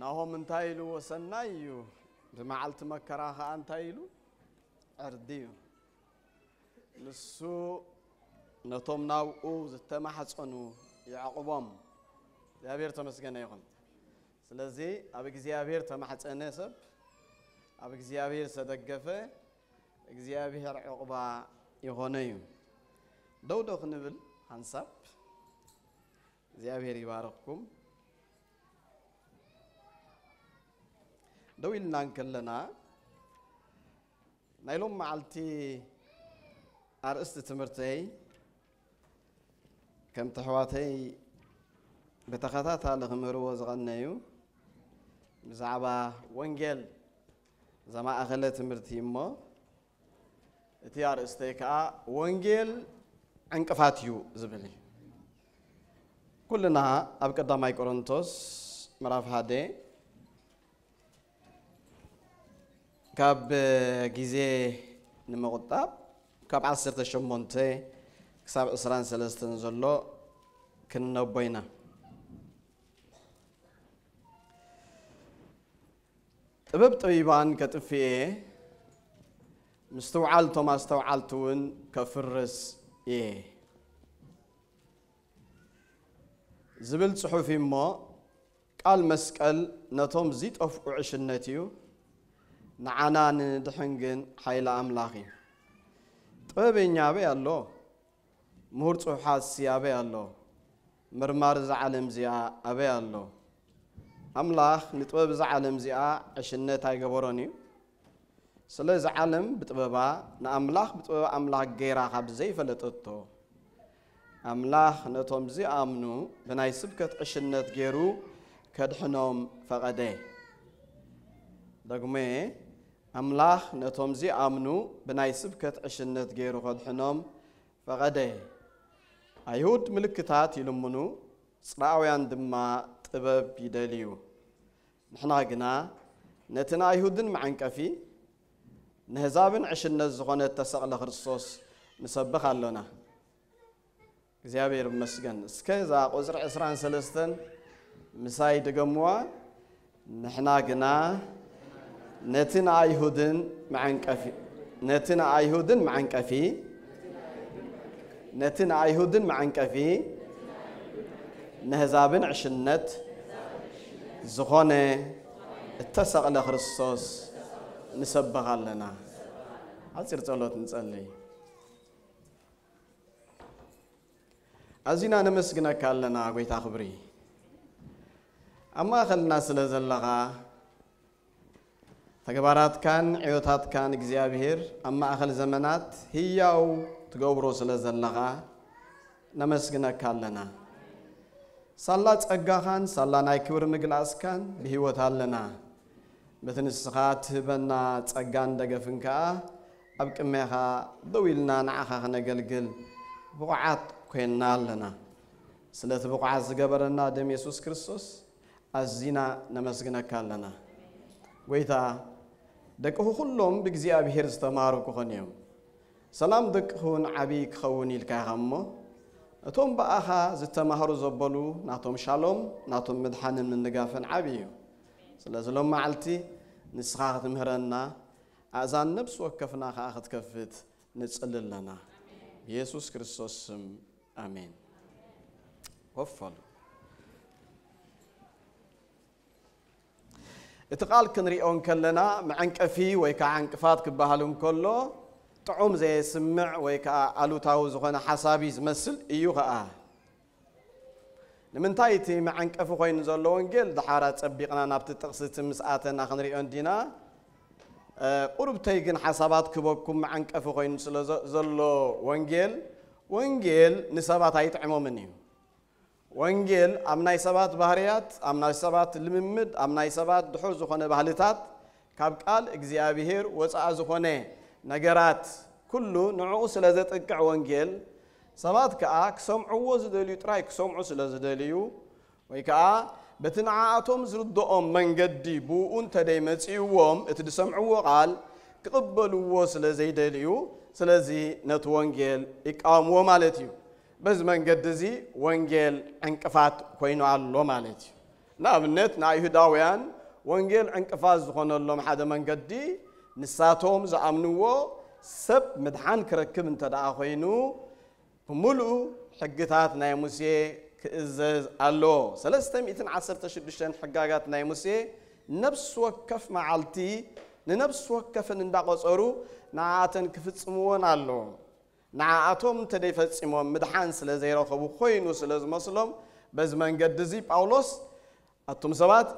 ናሆም እንታይ ኢሉ ወሰናይ እዩ ብመዓልቲ መከራ ከዓ እንታይ ኢሉ ዕርዲ እዩ ንሱ ነቶም ናብኡ ዝተማሕፀኑ ይዕቕቦም እግዚኣብሔር ተመስገነ ይኹን ስለዚ ኣብ እግዚኣብሔር ተማሕፀነ ሰብ ኣብ እግዚኣብሔር ዝተደገፈ እግዚኣብሔር ዕቑባ ይኾነ እዩ ደውዶ ክንብል ሃንሳብ እግዚኣብሔር ይባረኽኩም دويلنا كلنا نايلوم معلتي أرست تمرتي كم تحواتي بتخطات على خمرو زغنيو بزعبا وانجل زما أغلى تمرتي ما እቲ ኣርእስተ ከዓ ወንጌል ዕንቅፋት زبلي كلنا እዩ ኩልና كورنتوس مرافهادي كاب جيزي نمغطاب كاب عصر تشمونتي كساب اسران سلستن زلو كنو بينا طبب طبيبان كتفي مستوعالتو ما استوعالتون كفرس ايه زبل صحفي ما قال مسكل نتوم زيت اوف عشنتيو نعنا ندحنجن حيلا أملاقي طيب نيابي الله مورت حاسي أبي الله مرمار زعلم زيا أبي الله أملاخ نتوب زعلم زيا عشان نتاي قبروني سلا زعلم بتوبا نأملاخ بتوبا أملاخ غيرا خب زي فلتطو أملاخ نتوم زي أمنو بناي سبكت عشان نت غيرو كدحنوم فقده دقمي ኣምላኽ ነቶም ዝኣምኑ ብናይ ስብከት ዕሽነት ገይሩ ከድሕኖም ፈቐደ ኣይሁድ ምልክታት ይልምኑ ፅራኣውያን ድማ ጥበብ ይደልዩ ንሕና ግና ነቲ ንኣይሁድን መዓንቀፊ ንህዛብን ዕሽነት ዝኾነ ተሰቕለ ክርስቶስ ንሰብኽ ኣሎና እግዚኣብሔር መስገን እስከዛ ቁፅሪ 23 ምሳይ ድገምዋ ንሕና ግና ነትን አይሁድን መዓንቀፊ ነትን አይሁድን መዓንቀፊ ነትን አይሁድን መዓንቀፊ ንህዛብን ዕሽነት ዝኾነ እተሰቕለ ክርስቶስ ንሰብኽ ኣለና ሓፂር ጸሎት ንጸልይ ኣዝዩና ነመስግነካ ኣለና ጐይታ ክብሪ ኣብ ማእኸልና ስለ ዘለኻ ተግባራትካን ዕዮታትካን እግዚኣብሔር ኣብ ማእኸል ዘመናት ህያው ትገብሮ ስለ ዘለኻ ነመስግነካ ኣለና ሳላ ጸጋኻን ሳላ ናይ ክብሪ ምግላእስካን ብህይወት ኣለና በቲ ንስኻ ትህበና ጸጋን ደገፍን ከዓ ኣብ ቅሜኻ ደው ኢልና ንዓኻ ክነገልግል ብቑዓት ኮይንና ኣለና ስለቲ ብቑዓት ዝገበረና ደም የሱስ ክርስቶስ ኣዝና ነመስግነካ ኣለና ጎይታ ደቅኹ ኩሎም ብእግዚኣብሄር ዝተማሃሩ ክኾኑ እዮም ሰላም ደቅኹን ዓብዪ ክኸውን ኢልካ ኢኻ እሞ እቶም በኣኻ ዝተማሃሩ ዘበሉ ናቶም ሻሎም ናቶም ምድሓንን ምንጋፍን ዓብዪ እዩ ስለዚ ሎም መዓልቲ ንስኻ ክትምህረና ኣእዛን ነብሲ ወከፍና ከዓ ክትከፍት ንፅሊ ኣለና ብየሱስ ክርስቶስ ስም ኣሜን ወፈሉ እቲ ቃል ክንሪኦን ከለና መዐንቀፊ ወይ ከዓ ዓንቅፋት ክበሃል እንከሎ ጥዑም ዘየስምዕ ወይ ከዓ ኣሉታዊ ዝኾነ ሓሳብ እዩ ዝመስል እዩ ከዓ ንምንታይ እቲ መዐንቀፊ ኮይኑ ዘሎ ወንጌል ድሓራ ፀቢቕና ናብቲ ጥቕሲ እቲ ምስኣተና ክንሪኦን ዲና ቁርብተይ ግን ሓሳባት ክበኩም መዐንቀፊ ኮይኑ ስለ ዘሎ ወንጌል ወንጌል ንሰባት ኣይጥዕሞምን እዩ ወንጌል አምናይ ሰባት ባህርያት አምናይ ሰባት ልምምድ አምናይ ሰባት ድሑር ዝኾነ ባህልታት ካብ ቃል እግዚኣብሔር ወፃኢ ዝኾነ ነገራት ኩሉ ንዕኡ ስለ ዘጥቅዕ ወንጌል ሰባት ከዓ ክሰምዕዎ ዝደልዩ ጥራይ ክሰምዑ ስለ ዝደልዩ ወይ ከዓ በቲ ንዓኣቶም ዝርድኦም መንገዲ ብኡ እንተደይመፂእዎም እቲ ዝሰምዕዎ ቓል ክቕበልዎ ስለ ዘይደልዩ ስለዚ ነቲ ወንጌል ይቃወምዎ ማለት እዩ بز من قدزي وانجيل انقفات كوينو على علو نعم نت نا يهوداويان وانجيل انقفات زخون لهم حدا من قدي نساتهم زعمنوو سب مدحان كركب انت دا خوينو ملو حقتات ناي موسى كئزز الله سلستم إتن عصر تشدشن حقاقات ناي موسى نفس وكف معالتي ننفس وكفن انداقصرو نعاتن كفتسموون اللو نعاتهم تدفت سيمون مدحان سلزير خبو خوين وسلز مسلم بس من قد زي باولوس أتوم سبات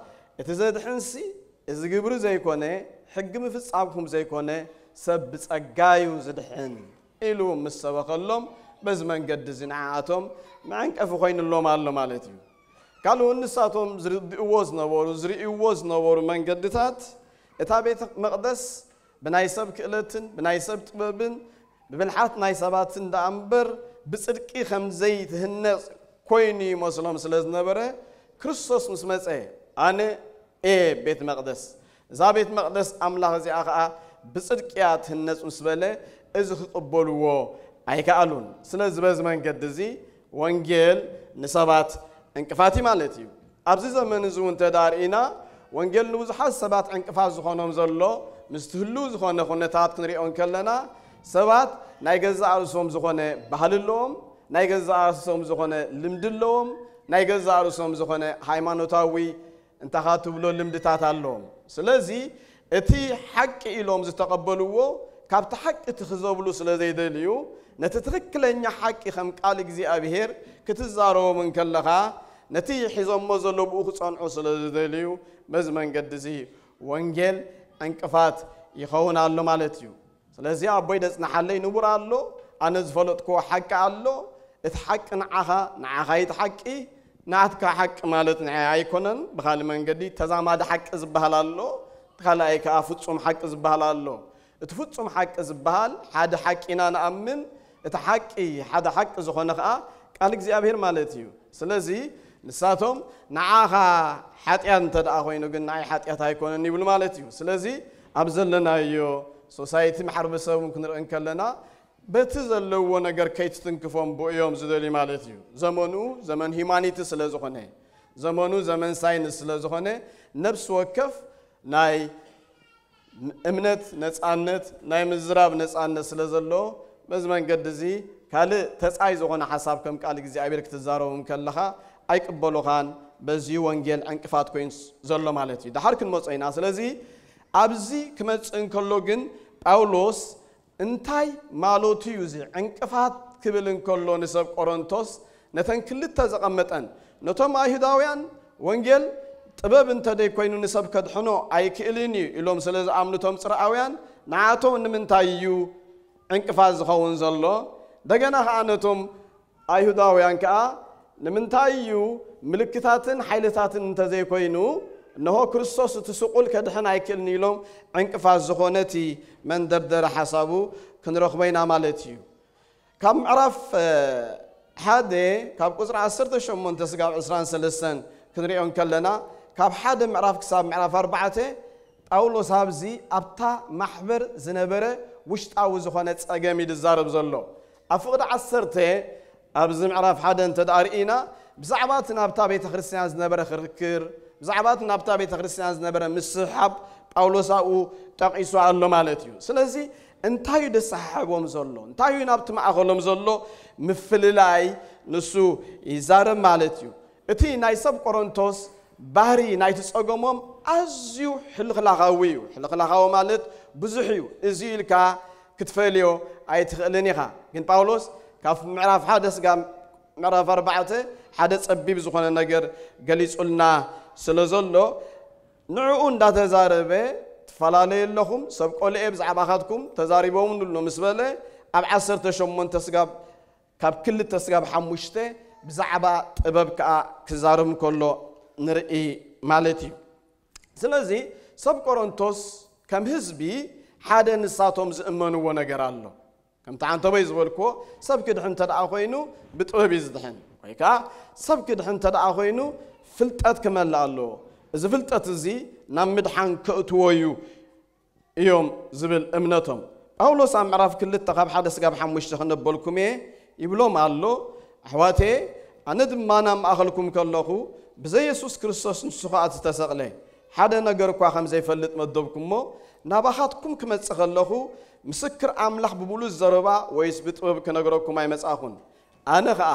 اتزاد حنسي إذا جبرو زي كونه حق مفس عبكم زي كونه سبس أجايو زد حن إلو مسوق اللهم بس من قد زي نعاتهم معنك أفو خوين اللهم على اللهم عليتي قالوا إن ساتهم زري إوزنا ورو زري إوزنا ورو من قد تات إتابيت مقدس بنايسب كلتن بنايسب تببن بن ብብልሓት ናይ ሰባት እንዳ እምበር ብፅድቂ ከም ዘይትህነፅ ኮይኑ ይመስሎም ስለ ዝነበረ ክርስቶስ ምስ መፀ ኣነ ኤ ቤት መቕደስ እዛ ቤት መቕደስ ኣምላኽ እዚኣ ከዓ ብፅድቅያ ትህነፅ ምስ በለ እዚ ክቕበልዎ ኣይከኣሉን ስለዚ በዚ መንገዲ እዚ ወንጌል ንሰባት እንቅፋት እዩ ማለት እዩ ኣብዚ ዘመን እዚ እውን ተዳርእና ወንጌል ንብዙሓት ሰባት ዕንቅፋት ዝኾኖም ዘሎ ምስ ትህሉ ዝኾነ ኩነታት ክንሪኦን ከለና ሰባት ናይ ገዛ ርእሶም ዝኾነ ባህል ኣለዎም ናይ ገዛ ርእሶም ዝኾነ ልምዲ ኣለዎም ናይ ገዛ ርእሶም ዝኾነ ሃይማኖታዊ እንታኻ ትብሎ ልምድታት ኣለዎም ስለዚ እቲ ሓቂ ኢሎም ዝተቐበልዎ ካብቲ ሓቂ እቲ ክዘብሉ ስለ ዘይደልዩ ነቲ ትክክለኛ ሓቂ ከም ቃል እግዚኣብሄር ክትዛረቦምን ከለኻ ነቲ ሒዞሞ ዘሎ ብኡ ክፀንዑ ስለ ዝደልዩ በዚ መንገዲ እዚ ወንጌል ዕንቅፋት ይኸውን ኣሎ ማለት እዩ ስለዚ ኣቦይ ደፅናሓለይ ንቡር ኣሎ ኣነ ዝፈለጥክዎ ሓቂ ኣሎ እቲ ሓቂ ንዓኻ ንዓኻ ይቲ ሓቂ ናትካ ሓቂ ማለት ንዐይ ኣይኮነን ብካልእ መንገዲ ተዛማዲ ሓቂ ዝበሃል ኣሎ ካልኣይ ከዓ ፍፁም ሓቂ ዝበሃል ኣሎ እቲ ፍፁም ሓቂ ዝበሃል ሓደ ሓቂ ኢና ንኣምን እቲ ሓቂ ሓደ ሓቂ ዝኾነ ከዓ ቃል እግዚኣብሔር ማለት እዩ ስለዚ ንሳቶም ንዓኻ ሓጢያት እንተ ደኣ ኮይኑ ግን ንዓይ ሓጢያት ኣይኮነን ይብሉ ማለት እዩ ስለዚ ኣብ ዘለናዮ ሶሳይቲ ማሕበረሰብ ክንርኢ ከለና በቲ ዘለዎ ነገር ከይትትንክፎም ብእዮም ዝደልዩ ማለት እዩ ዘመኑ ዘመን ሂማኒቲ ስለ ዝኾነ ዘመኑ ዘመን ሳይንስ ስለ ዝኾነ ነብሲ ወከፍ ናይ እምነት ነፃነት ናይ ምዝራብ ነፃነት ስለ ዘሎ በዚ መንገዲ እዚ ካልእ ተፃይ ዝኾነ ሓሳብ ከም ቃል እግዚኣብሔር ክትዛረቦም ከለኻ ኣይቅበሉኻን በዚ ወንጌል ዕንቅፋት ኮይኑ ዘሎ ማለት እዩ ድሓር ክንመፀ ኢና ስለዚ ኣብዚ ክመፅእ እንከሎ ግን ጳውሎስ እንታይ ማለቱ እዩ እዚ ዕንቅፋት ክብል እንከሎ ንሰብ ቆሮንቶስ ነተን ክልተ ዘቐመጠን ነቶም ኣይሁዳውያን ወንጌል ጥበብ እንተደይኮይኑ ንሰብ ከድሕኖ ኣይክእልን እዩ ኢሎም ስለ ዝኣምንቶም ፅርኣውያን ንዓቶም ንምንታይ እዩ ዕንቅፋት ዝኸውን ዘሎ እንደገና ከዓ ነቶም ኣይሁዳውያን ከዓ ንምንታይ እዩ ምልክታትን ሓይልታትን እንተዘይኮይኑ እነሆ ክርስቶስ እቲ ስቁል ከድሕን ኣይክእልን ኢሎም ዕንቅፋት ዝኾነ እቲ መንደርደሪ ሓሳቡ ክንረኽቦ ኢና ማለት እዩ ካብ ምዕራፍ ሓደ ካብ ቁፅሪ 18 ስጋብ 23 ክንሪኦም ከለና ካብ ሓደ ምዕራፍ ክሳብ ምዕራፍ 4 ጳውሎስ ኣብዚ ኣብታ ማሕበር ዝነበረ ውሽጣዊ ዝኾነ ፀገም እዩ ዝዛረብ ዘሎ ኣብ ፍቕዲ 1 ኣብዚ ምዕራፍ ሓደ እንተ ርኢና ብዛዕባ እቲ ናብታ ቤተ ክርስቲያን ዝነበረ ክርክር ብዛዕባ እቲ ናብታ ቤተ ክርስቲያን ዝነበረ ምስሓብ ጳውሎስ ኣብኡ ጠቂሱ ኣሎ ማለት እዩ ስለዚ እንታይ እዩ ደሰሓቦም ዘሎ እንታይ እዩ ናብቲ ማእኸሎም ዘሎ ምፍልላይ ንሱ ይዛረብ ማለት እዩ እቲ ናይ ሰብ ቆሮንቶስ ባህሪ ናይቲ ፀገሞም ኣዝዩ ሕልኽላኻዊ እዩ ሕልኽላኻዊ ማለት ብዙሕ እዩ እዚ ኢልካ ክትፈልዮ ኣይትኽእልን ኢኻ ግን ጳውሎስ ካብ ምዕራፍ ሓደ ስጋ ምዕራፍ ኣርባዕተ ሓደ ፀቢብ ዝኾነ ነገር ገሊጹልና ስለ ዘሎ ንዕኡ እንዳተዛረበ ትፈላለየ ኣለኹም ሰብ ቆልኤ ብዛዕባ ካትኩም ተዛሪቦም ንብሎ ምስ በለ ኣብ 18 ስጋብ ካብ 2 ስጋብ 5 ብዛዕባ ጥበብ ከዓ ክዛረብ ከሎ ንርኢ ማለት እዩ ስለዚ ሰብ ቆሮንቶስ ከም ህዝቢ ሓደ ንሳቶም ዝእመንዎ ነገር ኣሎ ከምቲ ዓንተበይ ዝበልክዎ ሰብ ክድሕን እንተ ደኣ ኮይኑ ብጥበብ እዩ ዝድሕን ወይ ከዓ ሰብ ክድሕን እንተ ደኣ ኮይኑ ፍልጠት ክመልእ ኣለዎ እዚ ፍልጠት እዚ ናብ ምድሓን ክእትዎ እዩ እዮም ዝብል እምነቶም ጳውሎስ ኣብ ምዕራፍ ክልተ ካብ ሓደ ስጋብ ሓሙሽተ ክነበልኩም እየ ይብሎም ኣሎ ኣሕዋቴ ኣነ ድማ ናብ ማእኸልኩም ከለኹ ብዘ የሱስ ክርስቶስ ንሱ ከዓ ዝተሰቕለ ሓደ ነገር እኳ ከም ዘይፈልጥ መደብኩ እሞ ናባኻትኩም ክመፅእ ከለኹ ምስክር ኣምላኽ ብብሉፅ ዘረባ ወይስ ብጥበብ ክነግረኩም ኣይመፃኹን ኣነ ከዓ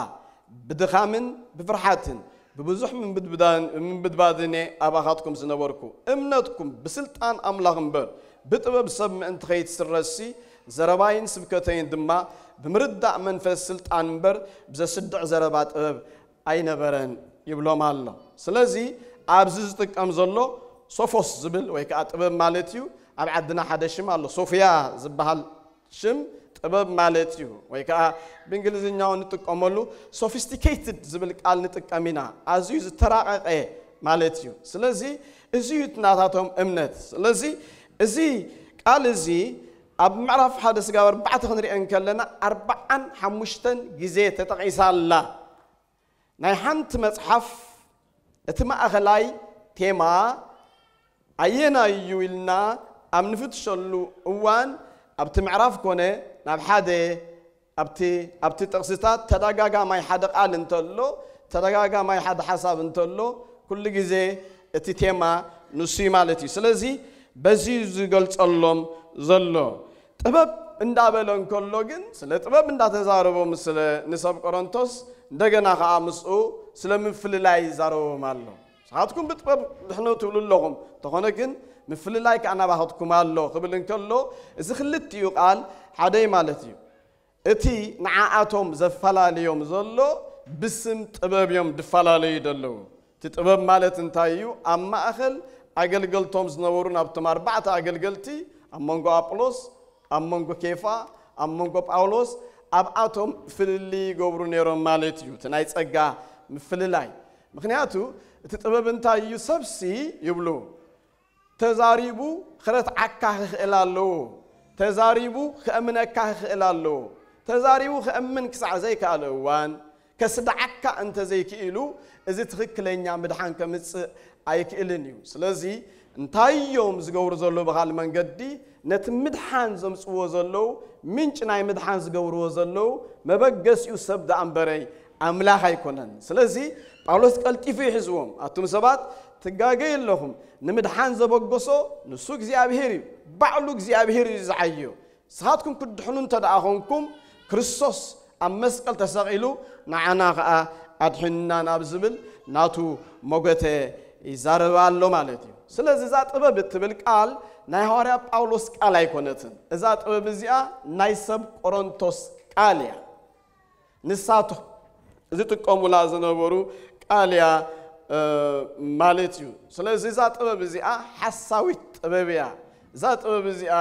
ብድኻምን ብፍርሓትን ببزح من بد بدبدان من بد بدبادني أباخاتكم زنوركو أمنتكم بسلطان أملاهم بر بتبب سب من أنت سرسي زرباين سبكتين دما بمردع منفس سلطان بر بزسدع زربات أب أي نبرن يبلوم الله سلزي أبززتك أمزلو صفوس زبل ويك أتبب مالتيو أبعدنا حدا شم الله صوفيا زبهال شم تبب مالتيو ويكا بنجلزي نو نتك امولو sophisticated زبلك عال نتك امينا ازيز ترى ايه مالتيو سلزي ازيوت ناتاتهم امنت سلزي ازي قالزي اب معرف حدا سغاور بعد خنري ان كلنا اربعا حمشتن غزي تتقيس الله ناي حنت مصحف اتما اخلاي تيما اينا يويلنا ام نفتشلو اوان ابت معرف كونه ناب حدا أبتي أبتي تقصيتات تدعاجا ما يحد قال انتلو تدعاجا ما يحد حساب انتلو كل جزء اتتيما نسيم على تي سلزي بزي زغلت اللهم زلو تباب اندابلون كولوجن سلت إن اندات زاربو مثل نسب قرنتوس دغنا خا امسو سلم فللاي زارو مالو ساعتكم بتباب نحن تقول لهم تخونكن مفللاي كانا باحتكم مالو قبل انكلو اذا خلت يقال قال حدي مالتي اتي نعاتهم زفلاليهم زلو بسم طبب يوم دفلالي دلو تطبب مالت انتايو اما اخل አገልገልቶም ዝነበሩ ናብቶም ኣርባዕተ ኣገልገልቲ ኣብ መንጎ ኣጵሎስ ኣብ መንጎ ኬፋ ኣብ መንጎ ጳውሎስ ኣብኣቶም ፍልልይ ይገብሩ ነይሮም ማለት እዩ እቲ ናይ ጸጋ ምፍልላይ ምክንያቱ እቲ ጥበብ እንታይ እዩ ሰብሲ ይብሉ ተዛሪቡ ክረትዓካ ክኽእል ኣለዎ ተዛሪቡ ክእምነካ ክኽእል ኣለዎ ተዛሪቡ ክእምን ክሳዕ ዘይከኣለ እዋን ከስድዓካ እንተዘይክኢሉ እዚ ትኽክለኛ ምድሓን ከምፅእ ኣይክእልን እዩ ስለዚ እንታይ እዮም ዝገብሩ ዘለዉ ብኻል መንገዲ ነቲ ምድሓን ዘምፅዎ ዘለዉ ምንጭ ናይ ምድሓን ዝገብርዎ ዘለዉ መበገሲኡ ሰብ ዳኣ እምበረይ ኣምላኽ ኣይኮነን ስለዚ ጳውሎስ ቀልጢፉ ይሕዝዎም ኣቱም ሰባት ትጋገይ ኣለኹም ንምድሓን ዘበገሶ ንሱ እግዚኣብሔር እዩ ባዕሉ እግዚኣብሔር እዩ ዝዓዮ ንስኻትኩም ክድሕኑ እንተ ደኣ ኾንኩም ክርስቶስ ኣብ መስቀል ተሰቂሉ ንዓና ከዓ ኣድሕንና ናብ ዝብል ናቱ ሞገተ ይዛረባ ኣሎ ማለት እዩ ስለዚ እዛ ጥበብ እትብል ቃል ናይ ሐዋርያ ጳውሎስ ቃል ኣይኮነትን እዛ ጥበብ እዚኣ ናይ ሰብ ቆሮንቶስ ቃል እያ ንሳቱ ዝጥቀሙላ ዝነበሩ ቃል እያ ማለት እዩ ስለዚ እዛ ጥበብ እዚኣ ሓሳዊት ጥበብ እያ እዛ ጥበብ እዚኣ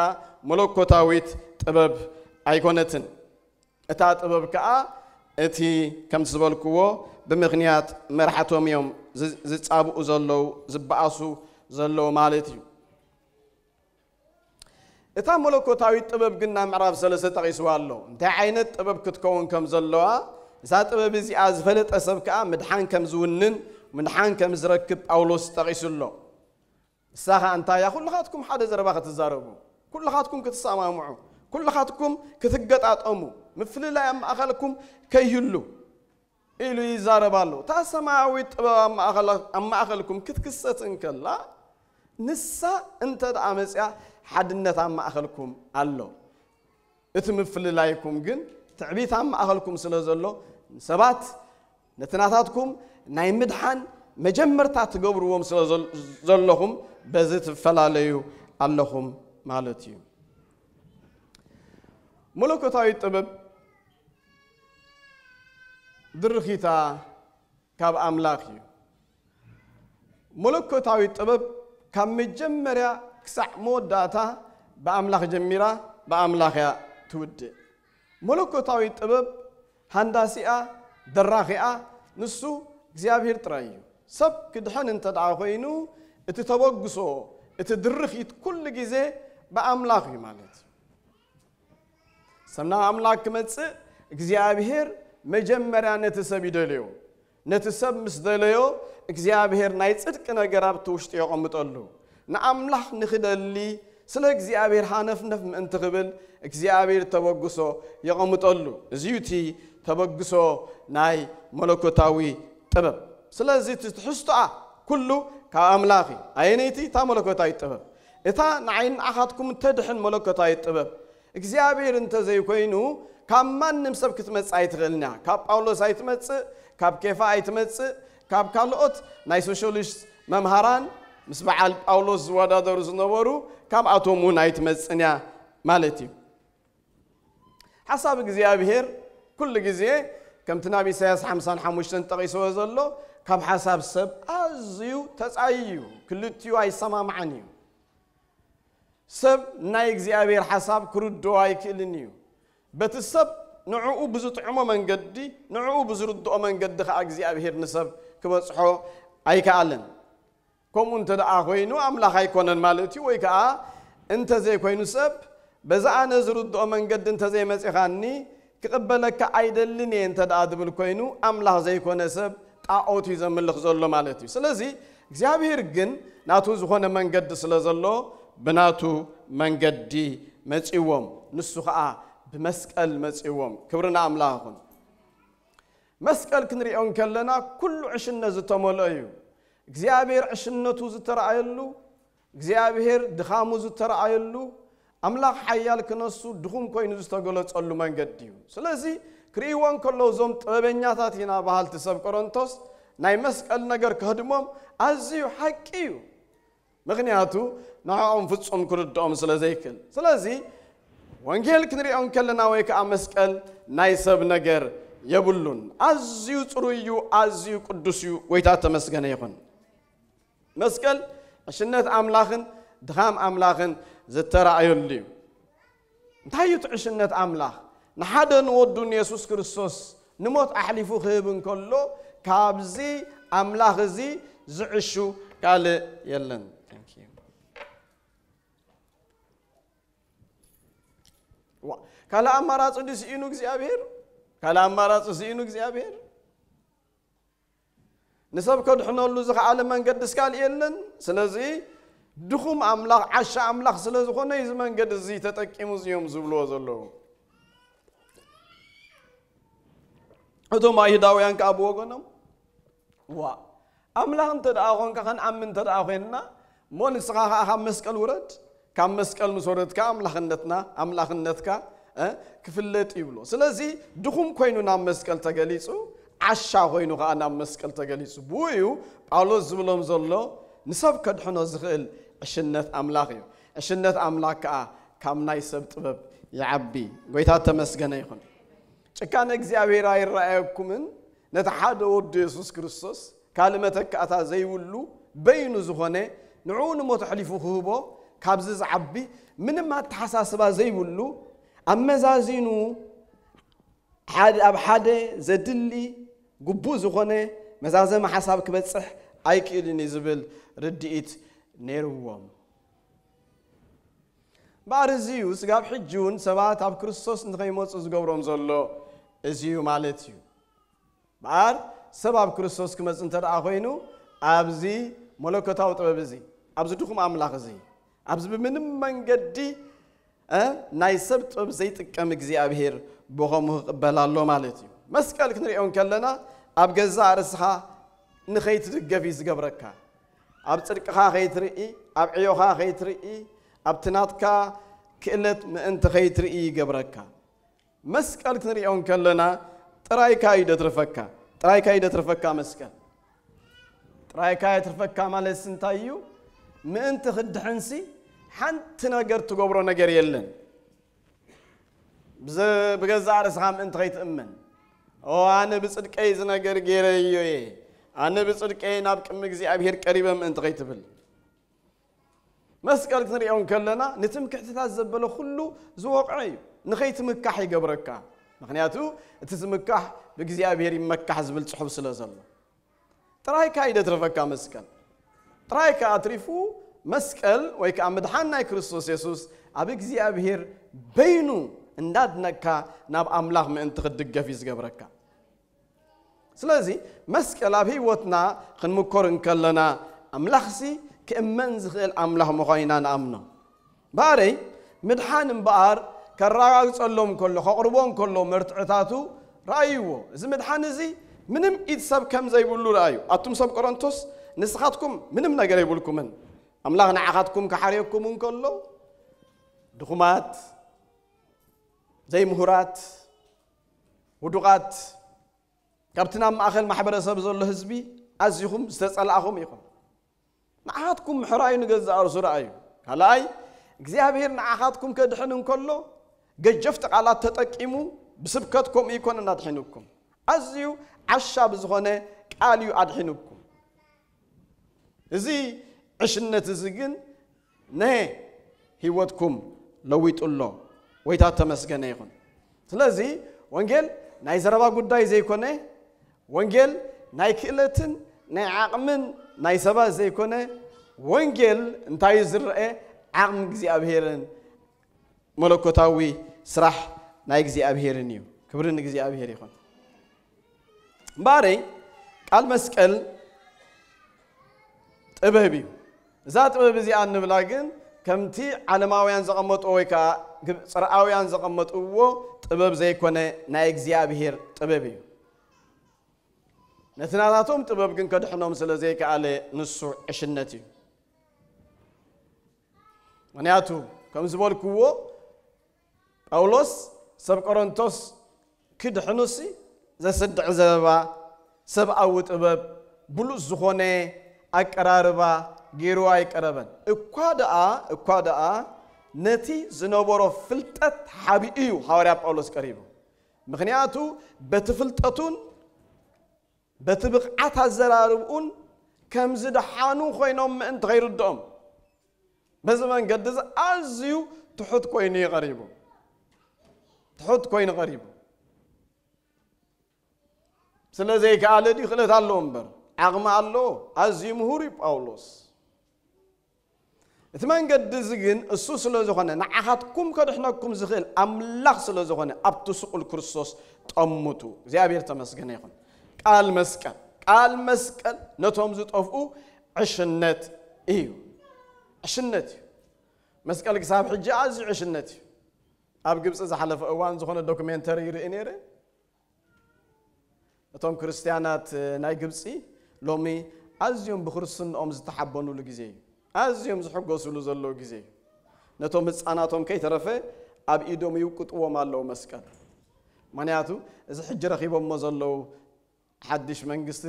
መለኮታዊት ጥበብ ኣይኮነትን እታ ጥበብ ከዓ እቲ ከምቲ ዝበልክዎ ብምክንያት መርሓቶም እዮም ዝፃብኡ ዘለው ዝበኣሱ ዘለው ማለት እዩ እታ መለኮታዊት ጥበብ ግን ናብ ምዕራፍ ሰለስተ ጠቂስዋ ኣሎ እንታይ ዓይነት ጥበብ ክትከውን ከም ዘለዋ እዛ ጥበብ እዚኣ ዝፈለጠ ሰብ ከዓ ምድሓን ከም ዝውንን ምድሓን ከም ዝረክብ ጳውሎስ ጠቒሱሎ ንሳ ኸ እንታይ እያ ኩልኻትኩም ሓደ ዘረባ ክትዛረቡ ኩልኻትኩም ክትሰማምዑ ኩልኻትኩም ክትገጣጠሙ ምፍልላይ ኣብ ማእኸልኩም ከይህሉ ኢሉ ይዛረብ ኣሎ እታ ሰማያዊት ጥበብ ኣብ ማእኸልኩም ክትክሰት እንከላ ንሳ እንተ ደኣ መፅያ ሓድነት ኣብ ማእኸልኩም ኣሎ እቲ ምፍልላይኩም ግን ትዕቢት ኣብ ማእኸልኩም ስለ ዘሎ ሰባት ነትናታትኩም ናይ ምድሓን መጀመርታ ትገብርዎም ስለ ዘለኹም በዚ ትፈላለዩ ኣለኹም ማለት እዩ መለኮታዊ ጥበብ ድርኺታ ካብ ኣምላኽ እዩ መለኮታዊ ጥበብ ካብ መጀመርያ ክሳዕ መወዳእታ ብኣምላኽ ጀሚራ ብኣምላኽ እያ ትውድእ መለኮታዊ ጥበብ ሃንዳሲኣ ደራኺኣ ንሱ እግዚኣብሔር ጥራይ እዩ ሰብ ክድሕን እንተ ደኣ ኮይኑ እቲ ተበግሶ እቲ ድርኽኢት ኩሉ ግዜ ብኣምላኽ እዩ ማለት እዩ ሰብ ናብ ኣምላኽ ክመፅእ እግዚኣብሔር መጀመርያ ነቲ ሰብ ይደልዮ ነቲ ሰብ ምስ ደለዮ እግዚኣብሔር ናይ ፅድቂ ነገር ኣብቲ ውሽጢ የቐምጠሉ ንኣምላኽ ንክደሊ ስለ እግዚኣብሔር ሃነፍነፍ ምእንቲ ክብል እግዚኣብሔር ተበግሶ የቐምጠሉ እዚዩ እቲ ተበግሶ ናይ መለኮታዊ ጥበብ ስለዚ እቲ ትሕዝቶኣ ኩሉ ካብ ኣምላኽ እዩ ኣየነይቲ እታ መለኮታዊት ጥበብ እታ ንዓይን ንዓኻትኩም እተድሕን መለኮታዊት ጥበብ እግዚኣብሔር እንተዘይኮይኑ ካብ ማንም ሰብ ክትመፅእ ኣይትኽእልና ካብ ጳውሎስ ኣይትመፅእ ካብ ኬፋ ኣይትመፅእ ካብ ካልኦት ናይ ሶሻሊስት መምሃራን ምስ በዓል ጳውሎስ ዝወዳደሩ ዝነበሩ ካብኣቶም እውን ኣይትመፅን እያ ማለት እዩ ሓሳብ እግዚኣብሔር ኩሉ ግዜ كمتنا بسياس حمسان حموشتن تغيسو يزلو كاب حساب سب أزيو تسعيو كلتيو أي سما معنيو سب نايك زيابير حساب كرود دو أي كلنيو بتسب نعوء بزوت عمو من قدي نعوء بزرد دو من قد خاك زيابير نسب كما صحو أي كألن كم انت دعا خوينو أم لخاي كونن مالتي ويكا انت زي كوينو سب بزا أنا زرد دو من قد انت زي مسيخاني ክቕበለካ ኣይደልን እየ እንተ ደኣ ዝብል ኮይኑ ኣምላኽ ዘይኮነ ሰብ ጣዖት እዩ ዘምልኽ ዘሎ ማለት እዩ ስለዚ እግዚኣብሔር ግን ናቱ ዝኾነ መንገዲ ስለ ዘሎ ብናቱ መንገዲ መፂዎም ንሱ ከዓ ብመስቀል መፂዎም ክብርና ኣምላኽ ኹን መስቀል ክንሪኦም ከለና ኩሉ ዕሽነት ዝተመልኦ እዩ እግዚኣብሔር ዕሽነቱ ዝተረኣየሉ እግዚኣብሔር ድኻሙ ዝተረኣየሉ أملاك حيال كنسو دخوم كوين زستغلت ألو من قديو سلازي كريوان كلو زوم تبنياتات بحال تسب كورنتوس ناي مسقل نجر كهدموم أزيو حكيو مغنياتو نعم فتصم كردوم سلازيكل سلازي ወንጌል ክንሪኦም ከለና ወይ أمسكال መስቀል ናይ ሰብ ነገር የብሉን ኣዝዩ أزيو እዩ ኣዝዩ ቅዱስ እዩ ጎይታ ተመስገነ ይኹን መስቀል ዕሽነት ኣምላኽን ድኻም ዝተራእየሉ እዩ እንታይ እዩ ትዕሽነት ኣምላኽ ንሓደ ንወዱን የሱስ ክርስቶስ ንሞት ኣሕሊፉ ክህብ እንከሎ ካብዚ ኣምላኽ እዚ ዝዕሹ ካልእ የለን ካልእ ኣማራፂ ድስኢኑ እግዚኣብሔር ካልእ ኣማራፂ ስኢኑ እግዚኣብሔር ንሰብ ከድሕነሉ ዝከኣለ መንገዲ ስካልእ የለን ስለዚ ድኹም ኣምላኽ ዓሻ ኣምላኽ ስለ ዝኾነ እዚ መንገዲ እዚ ተጠቂሙ እዮም ዝብልዎ ዘለዉ እቶም ኣይሁዳውያን ከዓ ብወገኖም ዋ ኣምላኽ እንተ ደኣ ኮንካ ከንኣምን እንተ ደኣ ኮይንና እሞ ንስኻ ከዓ ካብ መስቀል ውረድ ካብ መስቀል ምስ ወረድካ ኣምላኽነትና ኣምላኽነትካ ክፍለጥ ይብሎ ስለዚ ድኹም ኮይኑ ናብ መስቀል ተገሊፁ ዓሻ ኮይኑ ከዓ ናብ መስቀል ተገሊፁ ብኡ እዩ ጳውሎስ ዝብሎም ዘሎ ንሰብ ከድሕኖ ዝኽእል ዕሽነት ኣምላኽ እዩ ዕሽነት ኣምላኽ ከዓ ካብ ናይ ሰብ ጥበብ ይዓቢ ጎይታ ተመስገነ ይኹን ጭካነ እግዚኣብሔር ኣይረኣየኩምን ነቲ ሓደ ወዱ የሱስ ክርስቶስ ካልእ መተካእታ ዘይብሉ በይኑ ዝኾነ ንዕኡ ንሞት ኣሕሊፉ ክህቦ ካብዚ ዝዓቢ ምንም ኣተሓሳስባ ዘይብሉ ኣመዛዚኑ ኣብ ሓደ ዘድሊ ጉቡእ ዝኾነ መዛዘመ ሓሳብ ክበፅሕ ኣይክእልን እዩ ዝብል ርድኢት ነይርዎም እምበኣር እዚዩ ስጋብ ሕጂ እውን ሰባት ኣብ ክርስቶስ ንኸይመፁ ዝገብሮም ዘሎ እዚዩ ማለት እዩ በኣር ሰብ ኣብ ክርስቶስ ክመፅእ እንተ ደኣ ኮይኑ ኣብዚ መለኮታዊ ጥበብ እዚ ኣብዚ ድኹም ኣምላኽ እዚ ኣብዚ ብምንም መንገዲ ናይ ሰብ ጥበብ ዘይጥቀም እግዚኣብሄር ብከምኡ ክቕበል ኣሎ ማለት እዩ መስቀል ክንሪኦም ከለና ኣብ ገዛ ርእስኻ ንኸይትድገፍ እዩ ዝገብረካ ኣብ ፅድቅኻ ከይትርኢ ኣብ ዕዮኻ ከይትርኢ ኣብቲ ናትካ ክእለት ምእንቲ ከይትርኢ ይገብረካ መስቀል ክንሪኦም ከለና ጥራይካ እዩ ደትርፈካ ጥራይካ እዩ ደትርፈካ መስቀል ጥራይካ የትርፈካ ማለት እንታይ እዩ ምእንቲ ክድሕንሲ ሓንቲ ነገር ትገብሮ ነገር የለን ብገዛእ ርእስኻ ምእንቲ ከይትእመን ኣነ ብፅድቀይ ዝነገር ገይረዮ እየ أنا بصدق أنا بكم مجزي أبهر قريبا من تغيت بل مسكر تريعون كلنا نتم كحتة الزبل خلو زوق عيب نخيت مكح يقبرك مخنياتو تزمكح بجزي أبهر يمكح زبل تحب سلازل تراي كايدة ترفكا مسكر تراي كأترفو مسكل ويك أمدحنا كريستوس يسوس أبي جزي أبهر بينو እንዳድነካ ناب ኣምላኽ من ክትድገፍ እዩ ዝገብረካ سلازي مسك مسكل في وطنا خن مكرن كلنا أملاخسي كأمن زخيل أملاخ مخينا نأمنو باري مدحان بار كراغاق صلوم كله خقربون كله مرتعتاتو رأيوه إذا مدحان زي منم إيد سب كم زي بلو رأيو أتم سب قرنتوس نسخاتكم منم نقري من أملاخ نعقاتكم كحريكم من كله دخمات زي مهورات ودقات ካብቲ ናብ ማእኸል ማሕበረሰብ ዘሎ ህዝቢ ኣዝኹም ዝተፀላእኹም ኢኹም ንዓኻትኩም ምሕራዩ ንገዛእ ርሱ ረኣዩ ካልኣይ እግዚኣብሔር ንዓኻትኩም ከድሕን እንከሎ ገጀፍቲ ቃላት ተጠቂሙ ብስብከትኩም ኢኮን እናድሒንኩም ኣዝዩ ዓሻ ብዝኾነ ቃል እዩ ኣድሒንኩም እዚ ዕሽነት እዚ ግን ነ ህይወትኩም ለዊጡሎ ወይታ ተመስገነ ይኹን ስለዚ ወንጌል ናይ ዘረባ ጉዳይ ዘይኮነ ወንጌል ናይ ክእለትን ናይ ዓቕምን ናይ ሰባት ዘይኮነ ወንጌል እንታይ ዝረአ ዓቕሚ እግዚኣብሄርን መለኮታዊ ስራሕ ናይ እግዚኣብሄርን እዩ ክብሪ ንእግዚኣብሄር ይኹን እምበረይ ቃል መስቀል ጥበብ እዩ እዛ ጥበብ እዚኣ ንብላ ግን ከምቲ ዓለማውያን ዘቐመጥዎ ወይ ከዓ ፅርኣውያን ዘቐመጥዎ ጥበብ ዘይኮነ ናይ እግዚኣብሄር ጥበብ እዩ نتناراتهم تبغى بكن كده حنوم سلا زي كعلى نصو عشنتي منياتو كم زبال كوو أولس سب كورنتوس كده حنوسي زي سد عزبا سب أوت أبب بلو زخونة أكراربا غيرو أكرابا إقادة آ إقادة آ نتي زنوبرو فلتت حبيئيو حواريا بأولوس كريبو مغنياتو بتفلتتون በቲ ብቕዓት ኣዘራርብኡን ከም ዝደሓኑ ኮይኖም ምእንቲ ከይርድኦም በዚ መንገዲ እዚ ኣዝዩ ትሑት ኮይኑ ይቐሪቡ ትሑት ኮይኑ ቀሪቡ ስለ ዘይከኣለ ድዩ ክእለት ኣለዎ እምበር ዓቕሚ ኣለዎ ኣዝዩ ምሁር እዩ ጳውሎስ እቲ መንገዲ እዚ ግን እሱ ስለ ዝኾነ ንዓኻትኩም ከድሕነኩም ዝኽእል ኣምላኽ ስለ ዝኾነ ኣብቲ ስቑል ክርስቶስ ጠምቱ እግዚኣብሔር ተመስገነ ይኹን قال مسكن قال مسكن نتوم زطفو عشنت ايو عشنت مسكن كساب حجاز عشنت اب جبس زحلف اوان زخنا دوكيومنتري رينيره نتوم كريستيانات ناي جبسي لومي ازيوم بخرسن ام زتحبونو لغيزي ازيوم زحغوسلو زلو غيزي نتوم حصاناتوم كي ترفه اب ايدوم يوقطو مالو مسكن ማንያቱ እዚ ሕጂ ረኺቦሞ ዘለው ሓድሽ መንግስቲ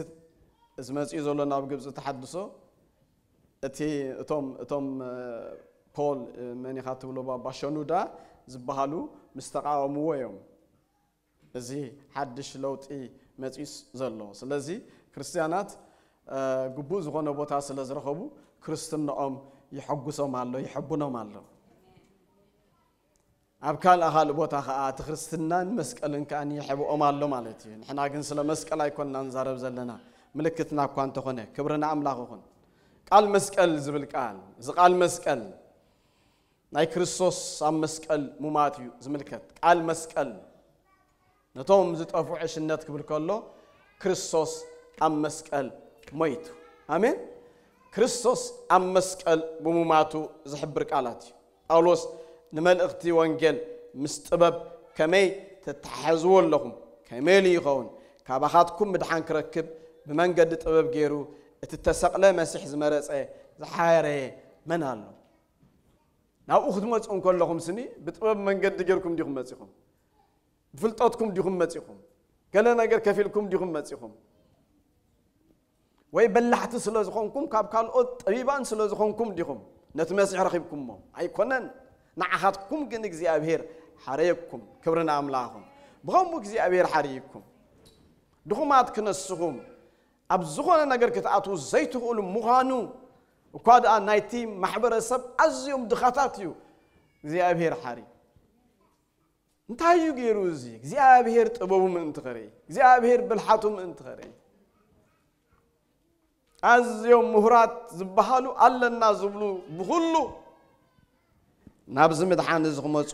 እዚ መፅኡ ዘሎ ናብ ግብፂ ተሓድሶ እቲ እቶም እቶም ፖል መን ኢኻ ትብሎ ባሸኑዳ ዝበሃሉ ምስ ተቃወምዎ እዮም እዚ ሓድሽ ለውጢ መፂስ ዘሎ ስለዚ ክርስትያናት ግቡእ ዝኾነ ቦታ ስለ ዝረኸቡ ክርስትንኦም ይሐጉሶም ኣሎ ይሕቡኖም ኣሎ ኣብ ካልእ ካልእ ቦታ ከዓ እቲ ክርስትናን መስቀልን ከዓ ይሕብኦም ኣሎ ማለት እዩ ንሕና ግን ስለ መስቀል ኣይኮንና ንዛረብ ዘለና ምልክትና እኳ እንተኾነ ክብርና ኣምላኽ ይኹን ቃል መስቀል ዝብል ቃል እዚ ቃል መስቀል ናይ ክርስቶስ ኣብ መስቀል ሙማት እዩ ዝምልከት ቃል መስቀል ነቶም ዝጠፍዑ እሽነት ክብል ከሎ ክርስቶስ ኣብ መስቀል ሞይቱ ኣሜን ክርስቶስ ኣብ መስቀል ብሙማቱ ዝሕብር ቃላት እዩ ጳውሎስ نملقتي وانجل مستبب كمي تتحزو لهم كمي ليغون كابحاتكم مدحان كركب بمن قد تبب غيرو تتسقل مسيح زمرس ايه زحاري من هالو ناو اخدموت انكل لهم سني بتبب من قد ديركم ديهم مسيحهم بفلطاتكم ديهم مسيحهم قال انا غير كفيلكم ديهم مسيحهم وي بلحت سلا زخونكم كاب قال او طبيبان سلا زخونكم ديهم نت مسيح رخيبكم ما اي كونن ንዓኻትኩም ግን እግዚኣብሔር ሓረየኩም ክብርን ኣምላኹም ብኸምኡ እግዚኣብሔር ሓርይኩም ድኹማት ክነስኹም ኣብ ዝኾነ ነገር ክትኣትዉ ዘይትኽእሉ ምዃኑ እኳ ደኣ ናይቲ ማሕበረሰብ ኣዝዮም ድኻታት እዩ እግዚኣብሔር ሓሪ እንታይ እዩ ገይሩ እዚ እግዚኣብሔር ጥበቡ ምእንቲ ኸርኢ እግዚኣብሔር ብልሓቱ ምእንቲ ኸርኢ ኣዝዮም ምሁራት ዝበሃሉ ኣለና ዝብሉ ብኩሉ ናብዚ ምድሓን እዚ ክመፁ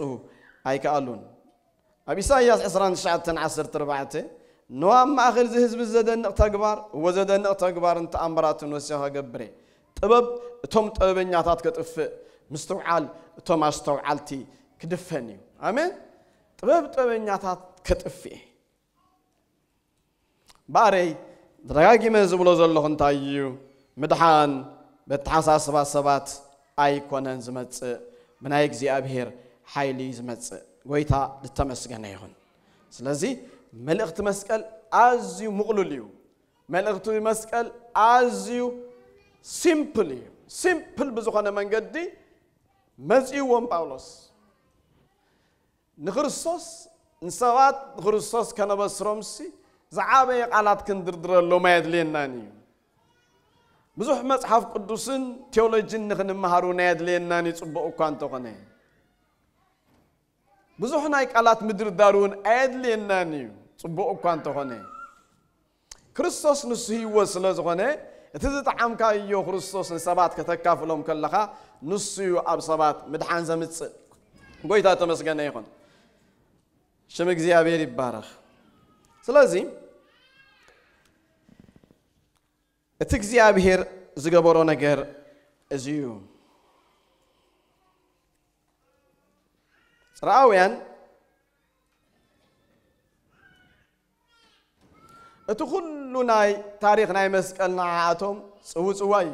ኣይከኣሉን ኣብ ኢሳይያስ 2914 ንዋ ኣብ ማእኸል እዚ ህዝቢ ዘደንቕ ተግባር እወ ዘደንቕ ተግባርን ተኣምራትን ወሲኻ ገብረ ጥበብ እቶም ጥበበኛታት ከጥፍእ ምስትውዓል እቶም ኣስተውዓልቲ ክድፈን እዩ ኣሜን ጥበብ ጥበበኛታት ከጥፍእ ባእረይ ተደጋጊመ ዝብሎ ዘለኹ እንታይ እዩ ምድሓን በተሓሳስባ ሰባት ኣይኮነን ዝመፅእ ብናይ እግዚኣብሄር ሓይሊ ዝመፅእ ጎይታ ዝተመስገነ ይኹን ስለዚ መልእኽቲ መስቀል ኣዝዩ ምቕሉል እዩ መልእኽቲ መስቀል ኣዝዩ ሲምፕል እዩ ሲምፕል ብዝኾነ መንገዲ መፂዎም ጳውሎስ ንክርስቶስ ንሰባት ንክርስቶስ ከነበስሮምሲ ዝዓበየ ቃላት ክንድርድረሎም ኣየድልየናን እዩ ብዙሕ መፅሓፍ ቅዱስን ቴዎሎጂን ንክንመሃሩ ናይ ኣድለየና ንፅቡቅ እኳ እንተኾነ ብዙሕ ናይ ቃላት ምድርዳር እውን ኣየድልየናን እዩ ፅቡቅ እኳ እንተኾነ ክርስቶስ ንሱ ሂወት ስለ ዝኾነ እቲ ዝጠዓምካዮ ክርስቶስ ንሰባት ከተካፍሎም ከለኻ ንሱ እዩ ኣብ ሰባት ምድሓን ዘምፅእ ጎይታ ተመስገነ ይኹን ሽም እግዚኣብሔር ይባረኽ ስለዚ እቲ እግዚኣብሔር ዝገበሮ ነገር እዚዩ ፅራኣውያን እቲ ኩሉ ናይ ታሪክ ናይ መስቀል ንዓኣቶም ፅውፅዋ እዩ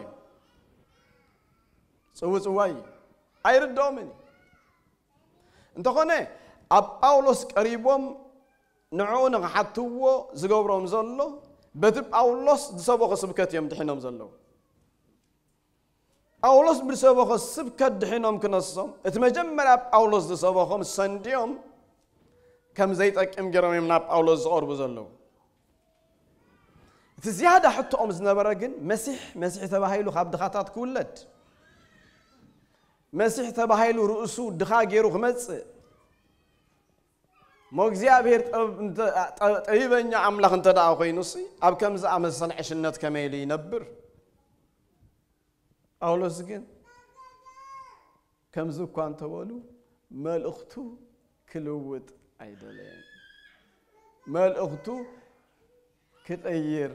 ፅውፅዋ እዩ ኣይርድኦምን እንተኾነ ኣብ ጳውሎስ ቀሪቦም ንዕኡ ንክሓትዎ ዝገብሮም ዘሎ በቲ ጳውሎስ ዝሰበኮ ስብከት እዮም ድሒኖም ዘለዉ ጳውሎስ ብዝሰበኮ ስብከት ድሒኖም ክነሶም እቲ መጀመርያ ጳውሎስ ዝሰበኮም ሰንዲዮም ከም ዘይጠቅም ገይሮም እዮም ናብ ጳውሎስ ዝቐርቡ ዘለዉ እቲ ዝያዳ ሕቶኦም ዝነበረ ግን መሲሕ መሲሕ ተባሂሉ ካብ ድኻታት ክውለድ መሲሕ ተባሂሉ ርእሱ ድኻ ገይሩ ክመፅእ مجزابير تايبن يام لانتا اوينوسي اب كمز امازن اشنات كاميلي نبر اولوز again كمزو كوانتا ولو مال اختو كلوود ايدولين مال اختو كت اير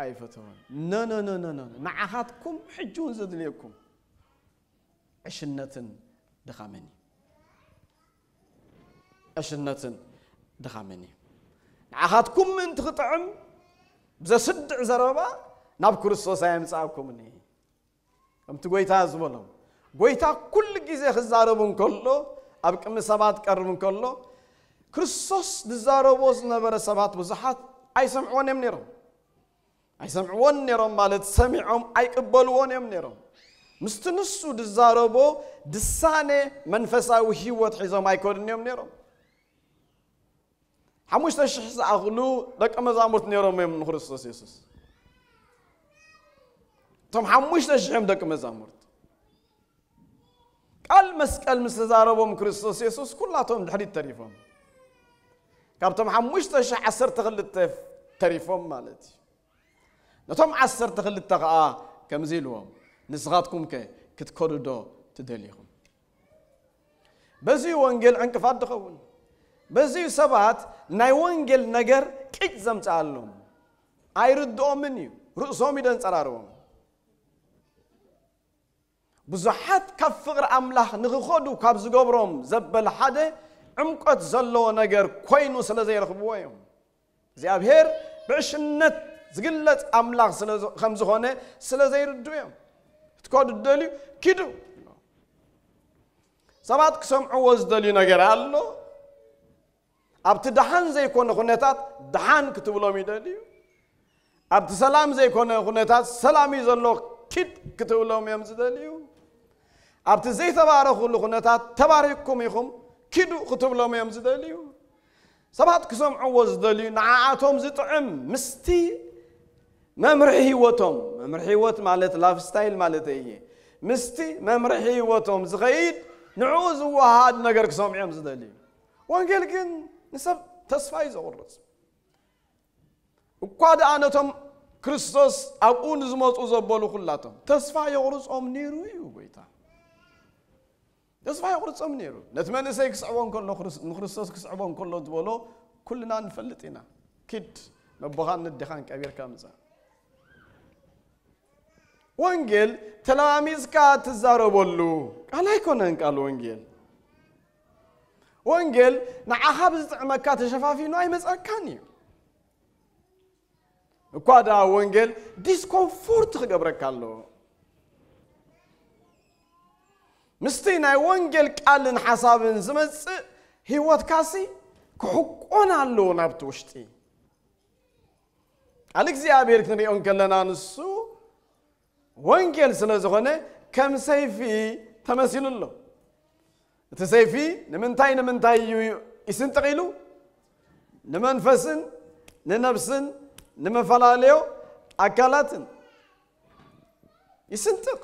ايفتون نو نو نو نو نو مع هاتكم حجون زدليكم اشنات دخامني أشنتن دخامني نعخاتكم من تخطعم سدع زربا ناب كرسوس يمصابكمني أمت قويتا زبولم قويتا كل جزء خزاربون كله أبقى من سبات قربون كله ክርስቶስ ዝዛረቦ ዝነበረ ሰባት ብዙሓት ኣይሰምዕዎን እዮም أي سمعون نيرم مالت ሰሚዖም أي قبلون ነይሮም ምስቲ ንሱ ድዛረቦ ድሳነ መንፈሳዊ ሂወት ሒዞም ኣይኮኑን እዮም نيرم حموشتا شحس أغلو دك أما زامورت نيرو ميم من خرسوس يسوس تم حموشتا شحم دك أما زامورت قال مسك المستزاربهم كريستوس يسوس كلاتهم دحري التريفهم كاب تم حموشتا شح عسر تغل التف تريفهم مالتي نتم عسر تغل التغاء كمزيلوهم نسغاتكم كي كتكوردو تدليهم بزي وانجل انك فاد تخون በዚሁ ሰባት ናይ ወንጌል ነገር ቅጭ ዘምፅኣሎም ኣይርድኦምን እዩ ርእሶም እዩ ደንፀራርቦም ብዙሓት ካብ ፍቕሪ ኣምላኽ ንክኸዱ ካብ ዝገብሮም ዘበል ሓደ ዕምቆት ዘለዎ ነገር ኮይኑ ስለ ዘይረኽብዎ እዮም እግዚኣብሔር ብዕሽነት ዝግለፅ ኣምላኽ ከም ዝኾነ ስለ ዘይርዱ እዮም እትከዱ ደልዩ ኪዱ ሰባት ክሰምዕዎ ዝደልዩ ነገር ኣሎ ابتدى هان زي كون هونتات دهان كتبولو ميدالي ابتدى سلام زي كون هونتات سلامي زلو كت كتبولو ميدالي ابتدى زي تبارك كل هونتات تبارك كوميهم كيدو كتبولو ميدالي سبات كسم عوز دالي نعاتهم زي تعم مستي ممرحي وتم ممرحي وت مالت لاف ستايل مالت هي مستي ممرحي وتم زغيد نعوز وهاد نجر كسم عم زدالي وانجلكن ንሰብ ተስፋ እዩ ዘቑርፅ እኳ ደኣ ነቶም ክርስቶስ ኣብኡ ንዝመፁ ዘበሉ ኩላቶም ተስፋ የቑርፆም ነይሩ እዩ ጎይታ ተስፋ የቑርፆም ነይሩ ነቲ መንእሰይ ክስዕቦ ከሎ ንክርስቶስ ክስዕቦ ከሎ ዝበሎ ኩልና ንፈልጥ ኢና ክድ መቦኻን ንድኻን ቀቢርካ ምፃእ ወንጌል ተላሚዝካ ትዛረበሉ ቃል ኣይኮነን ቃል ወንጌል ወንጌል ንዓኻ ብዝጥዕመካ ተሸፋፊኑ ኣይመፀካን እዩ እኳ ዳ ወንጌል ዲስኮምፎርት ክገብረካ ኣለዎ ምስቲ ናይ ወንጌል ቃልን ሓሳብን ዝመፅእ ሂወትካሲ ክሕቆን ኣለዎ ናብቲ ውሽጢ ቃል እግዚኣብሔር ክንሪኦም ከለና ንሱ ወንጌል ስለ ዝኾነ ከም ሰይፊ ተመሲሉ ኣሎ تسيفي نمنتاي نمنتاي يو يسنتقيلو نمنفسن ننفسن نمفلاليو أكالاتن يسنتق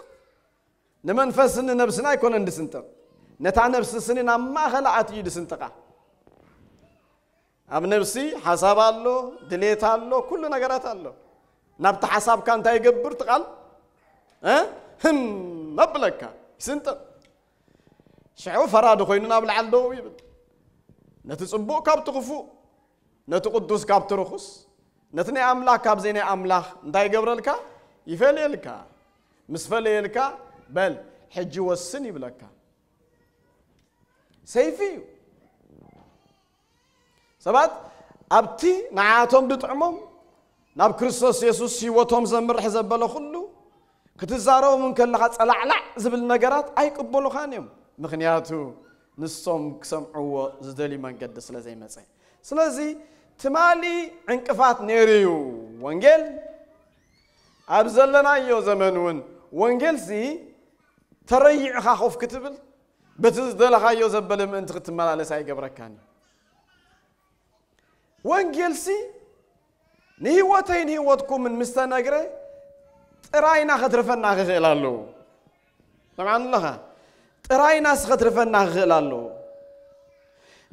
نمنفسن ننفسن أيكون عند سنتق نتع نفس السنين ما خلعت يد سنتقة أب نفسي حساب الله دليت الله كل نجارات الله نبت حساب كان تيجبر تقال ها أه؟ هم نبلكا سنتق شعو فراد خوينو ناب العلدو يبل نتي صبو كاب تخفو نتي قدوس كاب ترخص نتني املاح كاب زيني املاح نتاي غبرلكا يفليلكا مسفليلكا بل حجي وسن يبلكا سيفي سبات ابتي نعاتهم دطعمهم ناب كريستوس يسوس سيوتهم زمر حزبله كله كتزارو من كل خاص لعلع زبل نجارات اي قبولو خانيهم ምክንያቱ ንሶም ክሰምዕዎ ዝደልዩ መንገዲ ስለ ዘይመፀ ስለዚ ትማሊ ዕንቅፋት ነይሩ እዩ ወንጌል ኣብ ዘለናዮ ዘመን እውን ወንጌል ሲ ተረይዕኻ ኮፍ ክትብል በቲ ዝደለኻዮ ዘበለ ምእንቲ ክትመላለስ ኣይገብረካን እዩ ወንጌል ሲ ንህወተይ ንህወትኩምን ምስ ተነግረ ጥራይና ከትርፈና ክኽእል ኣለዉ ሰምዓን ኣለኻ ጥራይና ስኸትርፈና ክኽእል ኣለዎ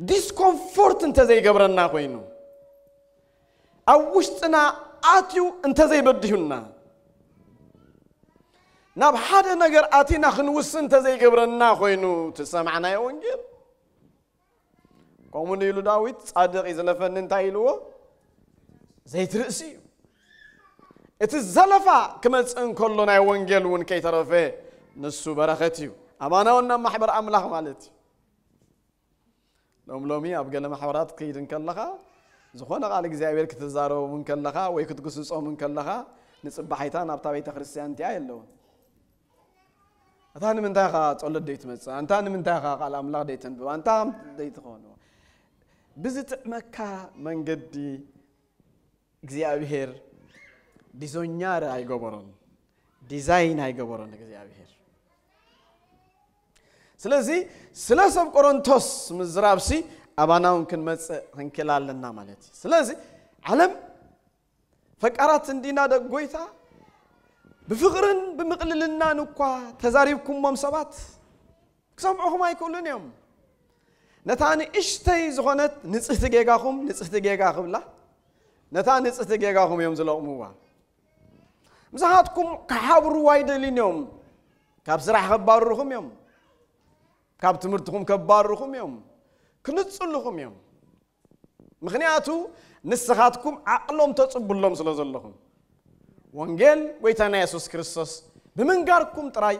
ዲስኮምፎርት እንተዘይገብረና ኮይኑ ኣብ ውሽጥና ኣትዩ እንተዘይበድዩና ናብ ሓደ ነገር ኣቲና ክንውስን እንተዘይገብረና ኮይኑ ትሰማዕናዮ ወንጌል ከምኡ ንኢሉ ዳዊት ጻድቕ እዩ ዘለፈኒ እንታይ ኢልዎ ዘይትርእሲ እዩ እቲ ዘለፋ ክመፅእ እንከሎ ናይ ወንጌል እውን ከይተረፈ ንሱ በረኸት እዩ ኣማናውና ማሕበር ኣምላኽ ማለት እዩ ሎም ሎሚ ኣብ ገለ ማሕበራት ክይድ እንከለኻ ዝኾነ ቃል እግዚኣብሔር ክትዛረቡ እንከለኻ ወይ ክትግስፆም እንከለኻ ንፅባሒታ ናብታ ቤተ ክርስቲያን እንቲኣ የለውን እታ ንምንታይ ኻ ፀሎት ደይትመፅእ እንታ ንምንታይ ኻ ቃል ኣምላኽ ደይተንብባ እንታ ደይትኾኑ ብዝጥዕመካ መንገዲ እግዚኣብሔር ዲዞኛ ኣይገበሮን ዲዛይን ኣይገበሮን እግዚኣብሔር ስለዚህ ስለ ሰብ ቆሮንቶስ ምዝራብ ሲ አባናውን ክንመፅእ ክንክላለና ማለት እዩ ስለዚ ዓለም ፈቃራት እንዲና ደግ ጎይታ ብፍቅርን ብምቕልልናን እኳ ተዛሪብኩሞም ሰባት ክሰምዑኹም ኣይክእሉን እዮም ነታ ንእሽተይ ዝኾነት ንፅህቲ ጌጋኹም ንፅህቲ ጌጋ ክብላ ነታ ንፅህቲ ጌጋኹም እዮም ዝለቕምዋ ምሳኻትኩም ክሓብርዋ ይደልዩን እዮም ካብ ስራሕ ከባርርኹም እዮም كاب تمرتكم كبار رخم يوم كنتصل لهم يوم مخنياتو نسخاتكم عقلهم تصبوا لهم سلوز لهم وانجيل ويتانا يسوس كريستوس بمن غاركم تراي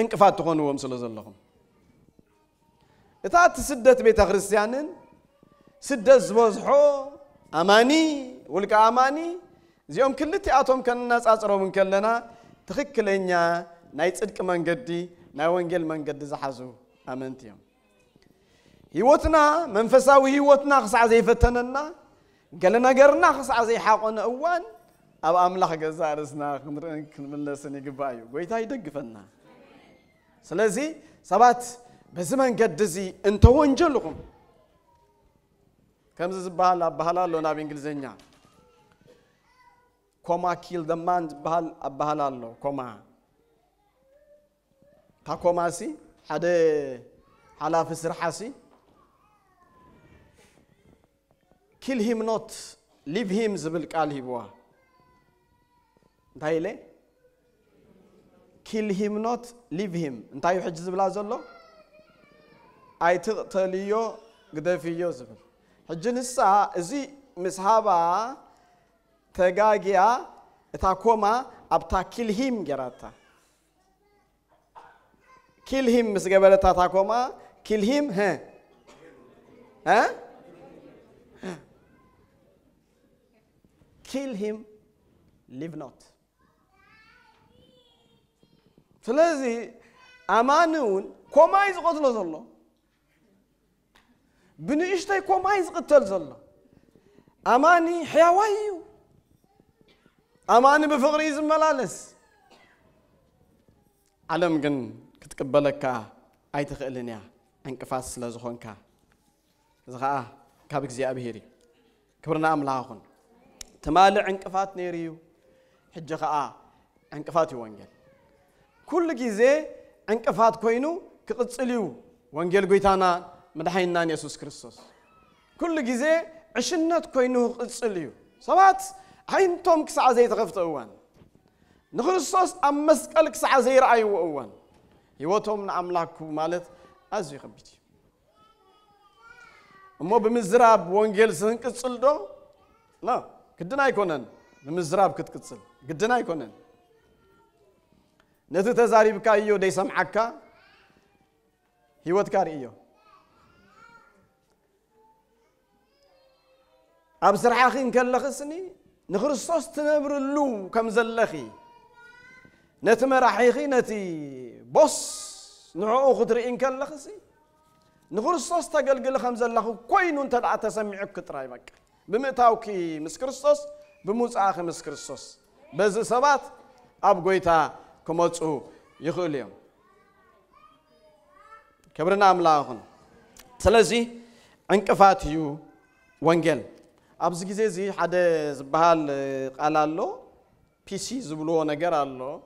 انكفات تخونوهم سلوز لهم اتات سدت بيتا خريستيانين سدت زوزحو اماني ولك اماني زيوم كلتي اتوم كنناس اصرو من كلنا تخكلنيا نايت صدق منجدي نا من منجد زحازو ኣመንቲ እዮም ሂወትና መንፈሳዊ ሂወትና ክሳዕ ዘይፈተነና ገለ ነገርና ክሳዕ ዘይሓቆነ እዋን ኣብ ኣምላኽ ገዛ ርእስና ክንርእን ክንምለስን ይግባእ እዩ ጎይታ ይደግፈና ስለዚ ሰባት በዚ መንገዲ እዚ እንተወንጀልኹም ከምዚ ዝበሃል ኣባህላ ኣሎ ናብ እንግሊዝኛ ኮማ ኪል ደ ማን ዝበሃል ኣባህላ ኣሎ ኮማ እታ ኮማ እሲ ሓደ ሓላፊ ስርሓሲ ኪል ሂም ኖት ሊቭ ሂም ዝብል ቃል ሂብዋ እንታይ ኢለ ኪል ሂም ኖት ሊቭ ሂም እንታይ እዩ ሕጂ ዝብላ ዘሎ ኣይትቕተልዮ ግደፍዮ ዝብል ሕጂ ንሳ እዚ ምስ ሃባ ተጋግያ እታ ኮማ ኣብታ ኪልሂም ጌራታ kill him مسقبلة تاتاكوما kill him ها ها kill him live not ስለዚህ አማንውን ኮማ እዩ ዝቐትሎ ዘሎ ብንእሽተይ ኮማ እዩ ዝቕተል ዘሎ ኣማኒ ሕያዋይ እዩ ኣማኒ ብፍቕሪ እዩ ዝመላለስ ዓለም ግን كتقبلك أي تخلني عنك فاس لزخونك زغاء كابك زي أبهيري كبرنا أملاهن تمال عنك فات نيريو حج غاء عنك فات وانجل كل جزء عنك فات كوينو كتصليو وانجل قيتانا مدحين نان يسوس كريستوس كل جزء عشنات كوينو كتصليو سبات عين توم كسعة زي تغفت أوان نخلصوس أمسك لك سعة زي رأي وأوان ህይወቶም ንኣምላኩ ማለት ኣዝዩ ከቢድ እዩ እሞ ብምዝራብ ወንጌል ስንቅፅል ዶ ላ ግድን ኣይኮነን ብምዝራብ ክትቅፅል ግድን ኣይኮነን ነቲ ተዛሪብካዮ ደይሰምዓካ ህይወትካ ርእዮ ኣብ ስርዓኺ እንከለኽስኒ ንክርስቶስ ትነብርሉ ከም ዘለኺ ነቲ መራሒኺ ነቲ بص نعو غدر إن كان لخسي نغرس صوص تقلقل خمزة لخو كوين انت دعا تسمعك كتراي مك بمتاوكي مس كرسوس بموس آخي مس كرسوس بز سبات أب قويتا كموتسو يخوليهم كبرنا عملاهم سلازي انكفات يو وانجل أبزي زي زي حدا زبال قال الله بي سي زبلو نجار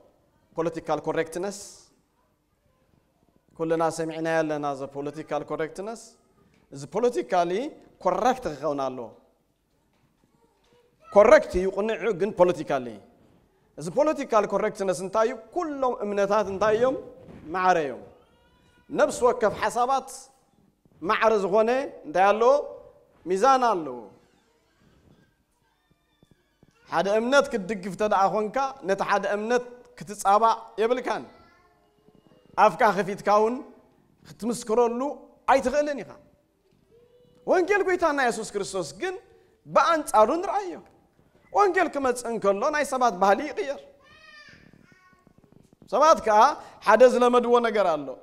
political correctness كلنا سمعنا لنا ذا بوليتيكال كوركتنس ذا بوليتيكالي كوركت كون الله كوركت يقنع جن بوليتيكالي ذا بوليتيكال كوركتنس انتايو كلهم امنتات انتايو معريهم نفس وقف حسابات معرز غنى انتايو ميزان الله حد امنت كتدقف تدعى خونكا نت حد امنت كتصابا يبلكان افکار خفیت کن ختمش کرلو عیت خیلی نیا وانگل قیتان یسوس کریسوس گن با انت آرند رایو وانگل کمتر انکلون ای سباد غير غیر كا که حدس لامدوانه گرالو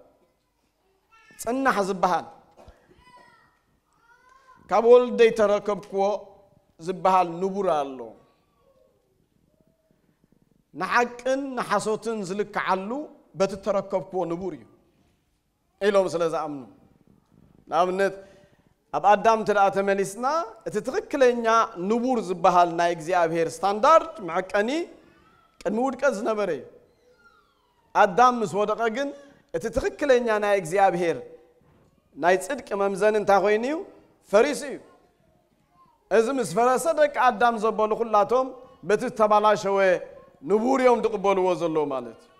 تن حزب بحال کابل دیت را کب کو زبحال نبرالو نحکن نحسوتن زلک علو በትተረከብክዎ ንቡር እዩ ኢሎም ስለ ዝኣምኑ ንኣብነት ኣብ ኣዳም እንተ ደኣ ተመሊስና እቲ ትኽክለኛ ንቡር ዝበሃል ናይ እግዚኣብሔር ስታንዳርድ መዐቀኒ ቅድሚ ውድቀት ዝነበረ እዩ ኣዳም ምስ ወደቐ ግን እቲ ትኽክለኛ ናይ እግዚኣብሔር ናይ ፅድቂ መምዘን እንታይ ኮይኑ እዩ ፈሪሱ እዩ እዚ ምስ ፈረሰ ደቂ ኣዳም ዘበሉ ኩላቶም በቲ ዝተባላሸወ ንቡር እዮም ዝቕበልዎ ዘሎ ማለት እዩ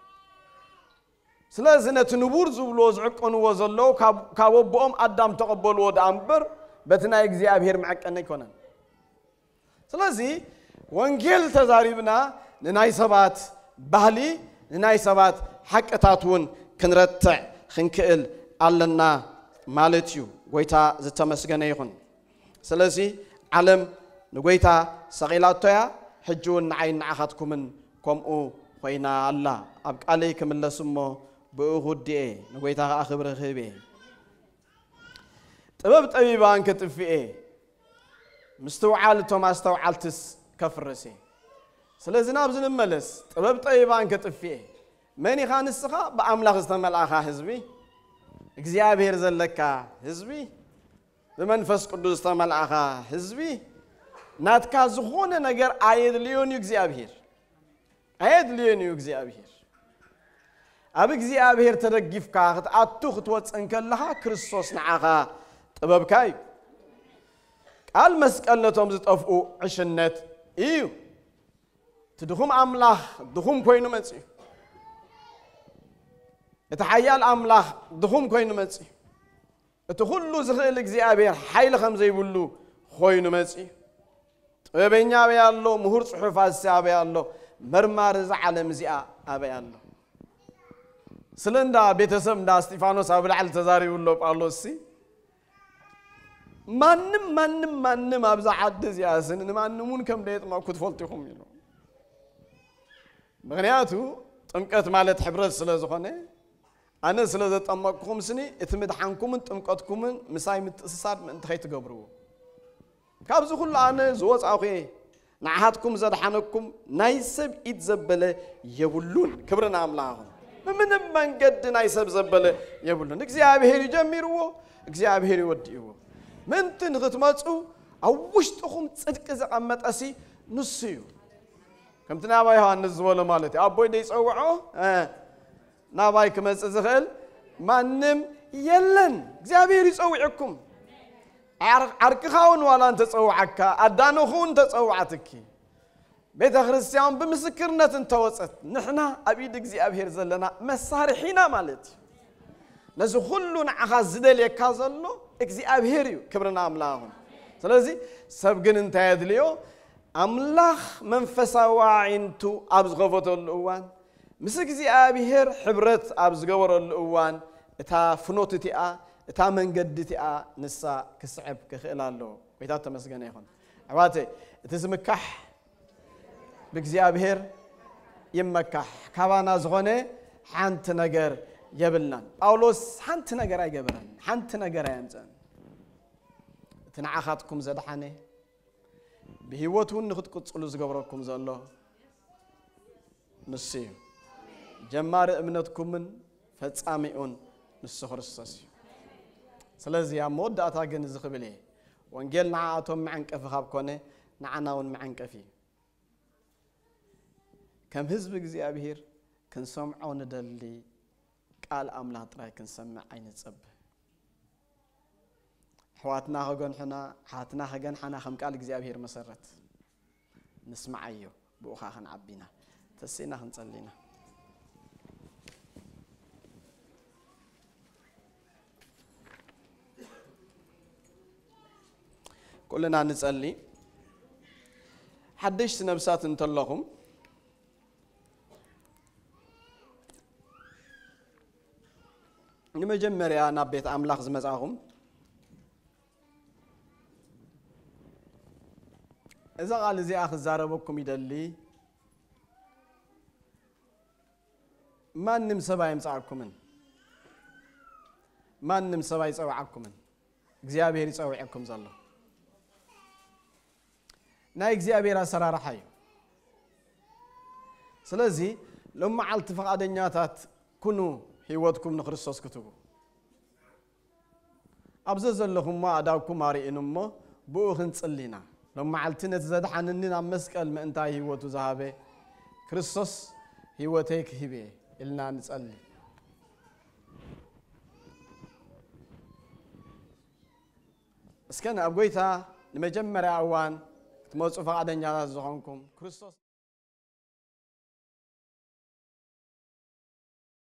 ስለዚ ነቲ ንቡር ዝብልዎ ዝዕቀንዎ ዘለዉ ካብ ኣቦኦም ኣዳም ተቐበልዎ ዳኣ እምበር በቲ ናይ እግዚኣብሔር መዐቀኒ ኣይኮነን ስለዚ ወንጌል ተዛሪብና ንናይ ሰባት ባህሊ ንናይ ሰባት ሓቅታት እውን ክንረትዕ ክንክእል ኣለና ማለት እዩ ጎይታ ዝተመስገነ ይኹን ስለዚ ዓለም ንጎይታ ሰቂላቶያ ሕጂ እውን ንዓይን ንዓኻትኩምን ከምኡ ኮይና ኣላ ኣብ ቃለይ ክምለስ እሞ بأخدي نقول تها أخبر خبي طبب طبيب عنك تفي إيه مستوى عال توماس تو عالتس كفرسي سلزنا بزن الملس طبب طبيب عنك تفي إيه من يخان السخاء بأملاخ استمل آخا حزبي إكزيابير زلكا حزبي بمنفس قدوس استمل آخا حزبي ناتكا زخونة نجر عيد ليون يكزيابير عيد ليون يكزيابير ኣብ እግዚኣብሔር ተደጊፍካ ክትኣቱ ክትወፅእ ከለኻ ክርስቶስ ንዓኻ ጥበብካ እዩ ቃል መስቀል ነቶም ዝጠፍኡ ዕሽነት እዩ እቲ ድኹም ኣምላኽ ድኹም ኮይኑ መፅኡ እቲ ሓያል ኣምላኽ ድኹም ኮይኑ መፅኡ እቲ ኩሉ ዝኽእል እግዚኣብሔር ሓይሊ ከም ዘይብሉ ኮይኑ መፅኡ ጥበበኛ ኣበይ ኣሎ ምሁር ፅሑፍ ኣዝሲ ኣበይ ኣሎ መርማሪ እዚ ዓለም እዚኣ ኣበይ ኣሎ سلندا بيتسم دا ستيفانوس ابو العل تزاري ولو باولوسي من من من ما بزع حد زي اسن ان من من كم ديت ما كنت فولتيهم يلو مغنياتو طنقت مالت حبرت سلا زخنه انا سلا زطمقكم سني اتمد حنكم طنقتكم مساي متسساد من تخي تغبروا كاب زخل انا زوص اخي نعهدكم زد حنكم نايسب يتزبل يبلون كبرنا املاهم من من قد نايسب زبل يبلون إخزيابهير يجمروه إخزيابهير يوديه من تنغت ماتو أوش تخم تصدق زعمت أسي نسيو كم تناوي ها نزول مالتي أبوي ديس أوعو أه. ناوي كم تزغل ما نم يلن إخزيابهير يسوعكم عرق عرق خاون ولا أنت تسوعك أدانو خون تسوعتكي ቤተ ክርስቲያን ብምስክርነት እንተወፀት ንሕና ኣብ ኢድ እግዚኣብሔር ዘለና መሳርሒና ማለት እዩ ነዚ ኩሉ ንዓኻ ዝደልየካ ዘሎ እግዚኣብሔር እዩ ክብርና ኣምላኹን ስለዚ ሰብ ግን እንታይ የድልዮ ኣምላኽ መንፈሳዊ ዓይንቱ ኣብ ዝኸፈተሉ እዋን ምስ እግዚኣብሔር ሕብረት ኣብ ዝገበረሉ እዋን እታ ፍኖት እቲኣ እታ መንገዲ እቲኣ ንሳ ክስዕብ ክኽእል ኣለዎ ጎይታ ተመስገነ ይኹን ኣሕዋተይ እቲ ዝምካሕ بجزيابهر يمكا كابانا زغوني حنت نجر يبلن باولوس حنت نجر اي جبرن حنت نجر اي انزن تنعخاتكم زدحاني بهيوتون نخد قطسقلو زغبركم زالله نسي جمار امنتكم من فتسامئون نسخر السسي سلازي يا مود اتاقن زخبلي وانجيل نعاتهم معنك افخاب كوني نعناون معنك فيه كم هزب إغزيابهير كنسمع وندلي قال أملا تراي كنسمع عين تصب حواتنا هغن حنا حاتنا هغن حنا خم قال إغزيابهير مسرت نسمع أيو بوخا خن عبينا تسينا هنصلينا كلنا نصلي حدش نبسات انت اللهم ንመጀመርያ ናብ ቤት ኣምላኽ ዝመፃኹም እዛ ቃል እዚኣ ክዛረበኩም ይደሊ ማንም ሰብ ኣይምፃኣኩምን ማንም ሰብ ኣይፀውዓኩምን እግዚኣብሔር ይፀውዐኩም ዘሎ ናይ እግዚኣብሔር ኣሰራርሓ እዩ ስለዚ ሎም መዓልቲ ፈቓደኛታት ኩኑ ህይወትኩም ንክርስቶስ ክትቡ ኣብዚ ዘለኹምሞ ኣዳብኩም ኣርእን እሞ ብኡ ክንፅሊና ሎመዓልቲ ነቲ ዘድሓንኒ ናብ መስቀል ምእንታይ ህይወቱ ዝሃበ ክርስቶስ ህይወተይ ክህብ እየ ኢልና ንፀሊ እስከ ኣብ ጎይታ ንመጀመርያ እዋን ክትመፁ ፈቓደኛታት ዝኾንኩም ክርስቶስ